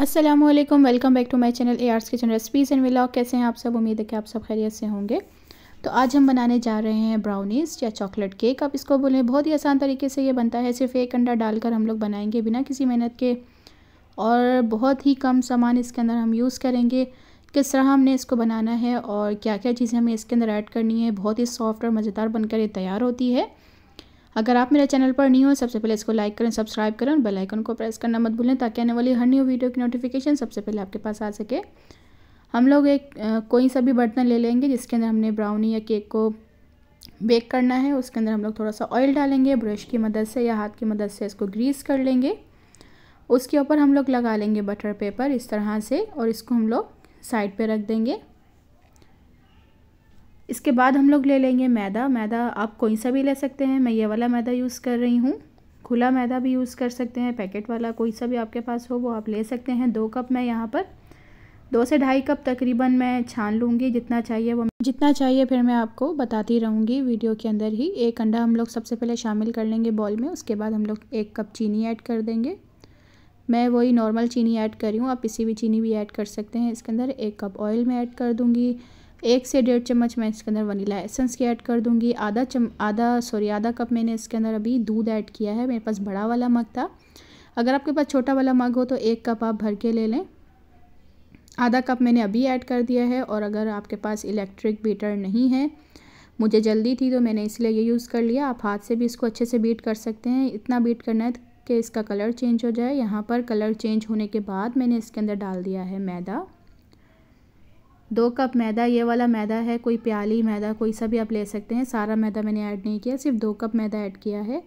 Aslam welcome back to my channel A R's kitchen recipes and vlog कैसे हैं आप सब उम्मीद है कि आप सब खैरियत से होंगे तो आज हम बनाने जा रहे हैं ब्राउनीज़ या चॉकलेट केक आप इसको बोलें बहुत ही आसान तरीके से ये बनता है सिर्फ एक अंडा डालकर हम लोग बनाएंगे बिना किसी मेहनत के और बहुत ही कम सामान इसके अंदर हम यूज़ करेंगे किस तरह हमने इसको बनाना है और क्या क्या चीज़ें हमें इसके अंदर ऐड करनी है बहुत ही सॉफ्ट और मज़ेदार बनकर ये तैयार होती है अगर आप मेरे चैनल पर नहीं हो सबसे पहले इसको लाइक करें सब्सक्राइब करें और बेल आइकन को प्रेस करना मत भूलें ताकि आने वाली हर न्यू वीडियो की नोटिफिकेशन सबसे पहले आपके पास आ सके हम लोग एक कोई सा भी बर्तन ले लेंगे जिसके अंदर हमने ब्राउनी या केक को बेक करना है उसके अंदर हम लोग थोड़ा सा ऑयल डालेंगे ब्रश की मदद से या हाथ की मदद से इसको ग्रीस कर लेंगे उसके ऊपर हम लोग लगा लेंगे बटर पेपर इस तरह से और इसको हम लोग साइड पर रख देंगे इसके बाद हम लोग ले लेंगे मैदा मैदा आप कोई सा भी ले सकते हैं मैं ये वाला मैदा यूज़ कर रही हूँ खुला मैदा भी यूज़ कर सकते हैं पैकेट वाला कोई सा भी आपके पास हो वो आप ले सकते हैं दो कप मैं यहाँ पर दो से ढाई कप तकरीबन मैं छान लूँगी जितना चाहिए वो जितना चाहिए फिर मैं आपको बताती रहूँगी वीडियो के अंदर ही एक अंडा हम लोग सबसे पहले शामिल कर लेंगे बॉल में उसके बाद हम लोग एक कप चीनी ऐड कर देंगे मैं वही नॉर्मल चीनी ऐड करी हूँ आप किसी भी चीनी भी ऐड कर सकते हैं इसके अंदर एक कप ऑयल में ऐड कर दूँगी एक से डेढ़ चम्मच मैं इसके अंदर वनीला एसेंस की ऐड कर दूंगी आधा चम आधा सॉरी आधा कप मैंने इसके अंदर अभी दूध ऐड किया है मेरे पास बड़ा वाला मग था अगर आपके पास छोटा वाला मग हो तो एक कप आप भर के ले लें आधा कप मैंने अभी ऐड कर दिया है और अगर आपके पास इलेक्ट्रिक बीटर नहीं है मुझे जल्दी थी तो मैंने इसलिए ये यूज़ कर लिया आप हाथ से भी इसको अच्छे से बीट कर सकते हैं इतना बीट करना है कि इसका कलर चेंज हो जाए यहाँ पर कलर चेंज होने के बाद मैंने इसके अंदर डाल दिया है मैदा दो कप मैदा ये वाला मैदा है कोई प्याली मैदा कोई सा भी आप ले सकते हैं सारा मैदा मैंने ऐड नहीं किया सिर्फ दो कप मैदा ऐड किया है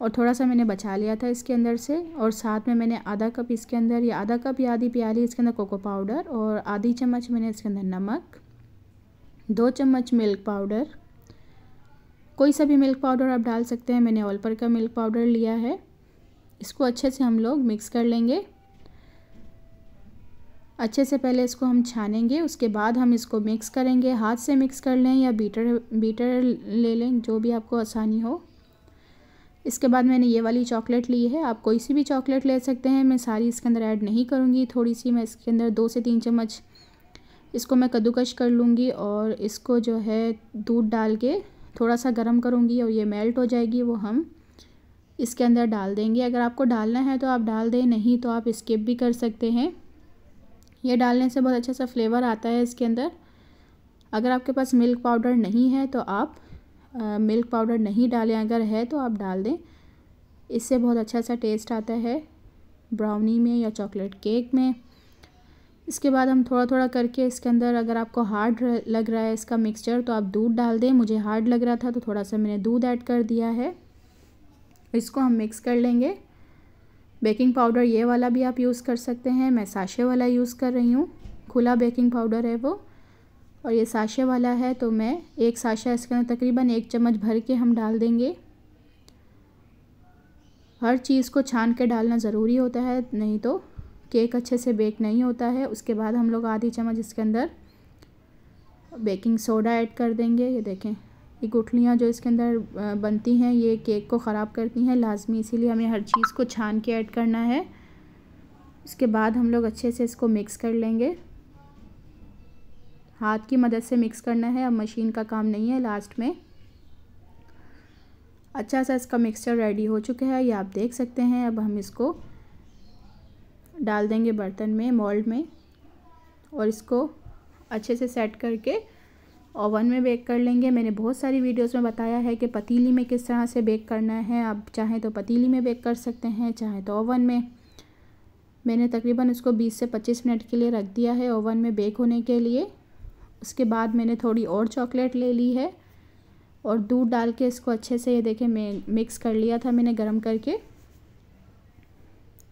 और थोड़ा सा मैंने बचा लिया था इसके अंदर से और साथ में मैंने आधा कप इसके अंदर या आधा कप या आधी प्याली इसके अंदर कोको पाउडर और आधी चम्मच मैंने इसके अंदर नमक दो चम्मच मिल्क पाउडर कोई सा भी मिल्क पाउडर आप डाल सकते हैं मैंने ऑलपर का मिल्क पाउडर लिया है इसको अच्छे से हम लोग मिक्स कर लेंगे अच्छे से पहले इसको हम छानेंगे उसके बाद हम इसको मिक्स करेंगे हाथ से मिक्स कर लें या बीटर बीटर ले लें जो भी आपको आसानी हो इसके बाद मैंने ये वाली चॉकलेट ली है आप कोई सी भी चॉकलेट ले सकते हैं मैं सारी इसके अंदर ऐड नहीं करूँगी थोड़ी सी मैं इसके अंदर दो से तीन चम्मच इसको मैं कद्दूकश कर लूँगी और इसको जो है दूध डाल के थोड़ा सा गर्म करूँगी और ये मेल्ट हो जाएगी वो हम इसके अंदर डाल देंगे अगर आपको डालना है तो आप डाल दें नहीं तो आप स्किप भी कर सकते हैं ये डालने से बहुत अच्छा सा फ्लेवर आता है इसके अंदर अगर आपके पास मिल्क पाउडर नहीं है तो आप आ, मिल्क पाउडर नहीं डालें अगर है तो आप डाल दें इससे बहुत अच्छा सा टेस्ट आता है ब्राउनी में या चॉकलेट केक में इसके बाद हम थोड़ा थोड़ा करके इसके अंदर अगर आपको हार्ड लग रहा है इसका मिक्सचर तो आप दूध डाल दें मुझे हार्ड लग रहा था तो थोड़ा सा मैंने दूध ऐड कर दिया है इसको हम मिक्स कर लेंगे बेकिंग पाउडर ये वाला भी आप यूज़ कर सकते हैं मैं साशे वाला यूज़ कर रही हूँ खुला बेकिंग पाउडर है वो और ये साशे वाला है तो मैं एक साशा इसके अंदर तकरीबन एक चम्मच भर के हम डाल देंगे हर चीज़ को छान के डालना ज़रूरी होता है नहीं तो केक अच्छे से बेक नहीं होता है उसके बाद हम लोग आधी चम्मच इसके अंदर बेकिंग सोडा ऐड कर देंगे ये देखें ये गुठलियाँ जो इसके अंदर बनती हैं ये केक को ख़राब करती हैं लाजमी इसीलिए हमें हर चीज़ को छान के ऐड करना है इसके बाद हम लोग अच्छे से इसको मिक्स कर लेंगे हाथ की मदद से मिक्स करना है अब मशीन का काम नहीं है लास्ट में अच्छा सा इसका मिक्सचर रेडी हो चुका है ये आप देख सकते हैं अब हम इसको डाल देंगे बर्तन में मोल्ड में और इसको अच्छे से सेट करके ओवन में बेक कर लेंगे मैंने बहुत सारी वीडियोस में बताया है कि पतीली में किस तरह से बेक करना है आप चाहें तो पतीली में बेक कर सकते हैं चाहे तो ओवन में मैंने तकरीबन उसको 20 से 25 मिनट के लिए रख दिया है ओवन में बेक होने के लिए उसके बाद मैंने थोड़ी और चॉकलेट ले ली है और दूध डाल के इसको अच्छे से ये देखें मैं मिक्स कर लिया था मैंने गर्म करके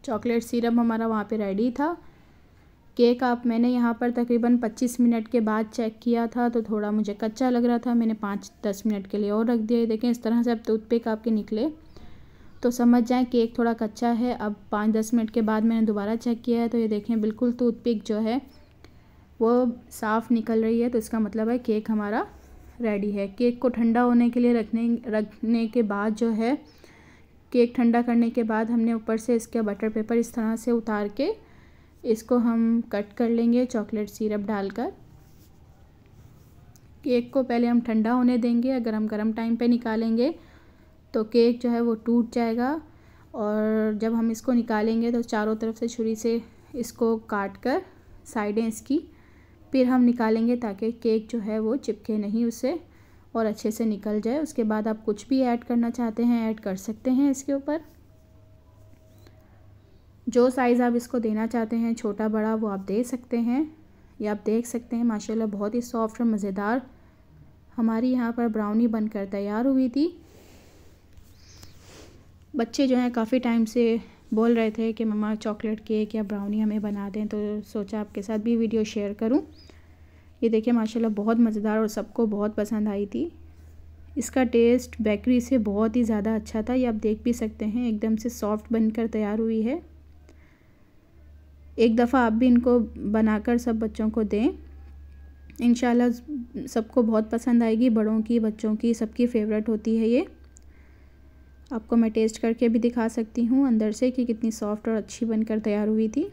चॉकलेट सिरप हमारा वहाँ पर रेडी था केक आप मैंने यहाँ पर तकरीबन 25 मिनट के बाद चेक किया था तो थोड़ा मुझे कच्चा लग रहा था मैंने पाँच दस मिनट के लिए और रख दिया देखें इस तरह से अब टूथपिक आपके निकले तो समझ जाएं केक थोड़ा कच्चा है अब पाँच दस मिनट के बाद मैंने दोबारा चेक किया है तो ये देखें बिल्कुल टूथपिक जो है वो साफ़ निकल रही है तो इसका मतलब है केक हमारा रेडी है केक को ठंडा होने के लिए रखने रखने के बाद जो है केक ठंडा करने के बाद हमने ऊपर से इसका बटर पेपर इस तरह से उतार के इसको हम कट कर लेंगे चॉकलेट सिरप डालकर केक को पहले हम ठंडा होने देंगे अगर हम गर्म टाइम पे निकालेंगे तो केक जो है वो टूट जाएगा और जब हम इसको निकालेंगे तो चारों तरफ से छुरी से इसको काट कर साइडें इसकी फिर हम निकालेंगे ताकि केक जो है वो चिपके नहीं उससे और अच्छे से निकल जाए उसके बाद आप कुछ भी ऐड करना चाहते हैं ऐड कर सकते हैं इसके ऊपर जो साइज़ आप इसको देना चाहते हैं छोटा बड़ा वो आप दे सकते हैं या आप देख सकते हैं माशाल्लाह बहुत ही सॉफ्ट और मज़ेदार हमारी यहाँ पर ब्राउनी बनकर तैयार हुई थी बच्चे जो हैं काफ़ी टाइम से बोल रहे थे कि मम्मा चॉकलेट केक या ब्राउनी हमें बना दें तो सोचा आपके साथ भी वीडियो शेयर करूँ ये देखिए माशाल्लाह बहुत मज़ेदार और सबको बहुत पसंद आई थी इसका टेस्ट बेकरी से बहुत ही ज़्यादा अच्छा था ये आप देख भी सकते हैं एकदम से सॉफ्ट बनकर तैयार हुई है एक दफ़ा आप भी इनको बनाकर सब बच्चों को दें इन सबको बहुत पसंद आएगी बड़ों की बच्चों की सबकी फेवरेट होती है ये आपको मैं टेस्ट करके भी दिखा सकती हूँ अंदर से कि कितनी सॉफ्ट और अच्छी बनकर तैयार हुई थी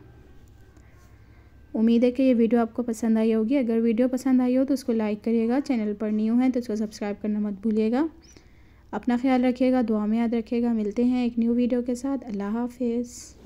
उम्मीद है कि ये वीडियो आपको पसंद आई होगी अगर वीडियो पसंद आई हो तो उसको लाइक करिएगा चैनल पर न्यू है तो उसको सब्सक्राइब करना मत भूलिएगा अपना ख्याल रखिएगा दुआ में याद रखिएगा मिलते हैं एक न्यू वीडियो के साथ अल्लाह हाफिज़